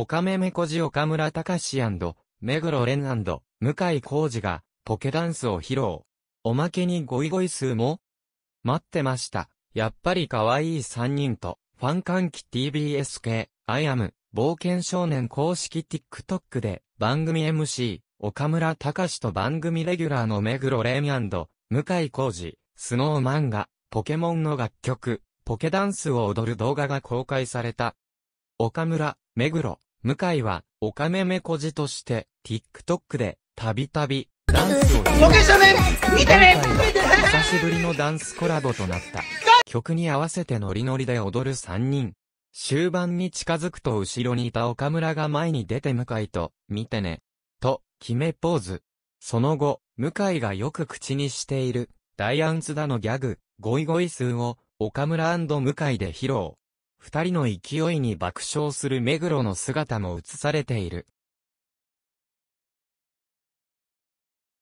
岡目めこじ岡村隆史目黒蓮向井浩二がポケダンスを披露。おまけにゴイゴイ数も待ってました。やっぱり可愛い3人と、ファン歓喜 TBS 系、アイアム、冒険少年公式 TikTok で、番組 MC、岡村隆史と番組レギュラーの目黒蓮向井浩二、スノーマンが、ポケモンの楽曲、ポケダンスを踊る動画が公開された。岡村、目黒、向井は、おかめめこじとして、TikTok で、たびたび、ダンスをロケしね見てね久しぶりのダンスコラボとなった。曲に合わせてノリノリで踊る3人。終盤に近づくと後ろにいた岡村が前に出て向井と、見てね。と、決めポーズ。その後、向井がよく口にしている、ダイアンツだのギャグ、ゴイゴイスーを、岡村向井で披露。二人の勢いに爆笑する目黒の姿も映されている。